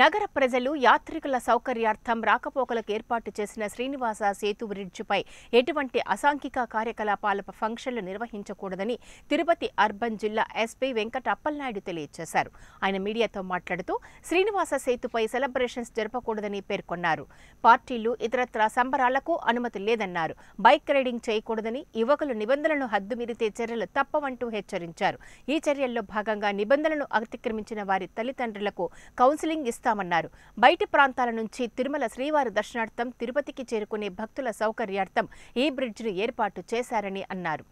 నగర ప్రజలు యాత్రికుల సౌకర్యార్థం రాకపోకలకు ఏర్పాటు చేసిన శ్రీనివాస సేతు బ్రిడ్జిపై ఎటువంటి అసాంఖిక కార్యకలాపాల ఫంక్షన్లు నిర్వహించకూడదని తిరుపతి అర్బన్ జిల్లా ఎస్పీ వెంకట అప్పలనాయుడు తెలియజేశారు ఆయన మీడియాతో మాట్లాడుతూ శ్రీనివాస సేతుపై సెలబ్రేషన్స్ జరపకూడదని పేర్కొన్నారు పార్టీలు ఇతరత్ర సంబరాలకు అనుమతి లేదన్నారు బైక్ రైడింగ్ చేయకూడదని యువకులు నిబంధనలను హద్దుమీరితే చర్యలు తప్పవంటూ హెచ్చరించారు ఈ చర్యల్లో భాగంగా నిబంధనలను అతిక్రమించిన వారి తల్లిదండ్రులకు కౌన్సిలింగ్ నిర్వహిస్తామన్నారు బయటి ప్రాంతాల నుంచి తిరుమల శ్రీవారి దర్శనార్థం తిరుపతికి చేరుకునే భక్తుల సౌకర్యార్థం ఈ బ్రిడ్జ్ను ఏర్పాటు చేశారని అన్నారు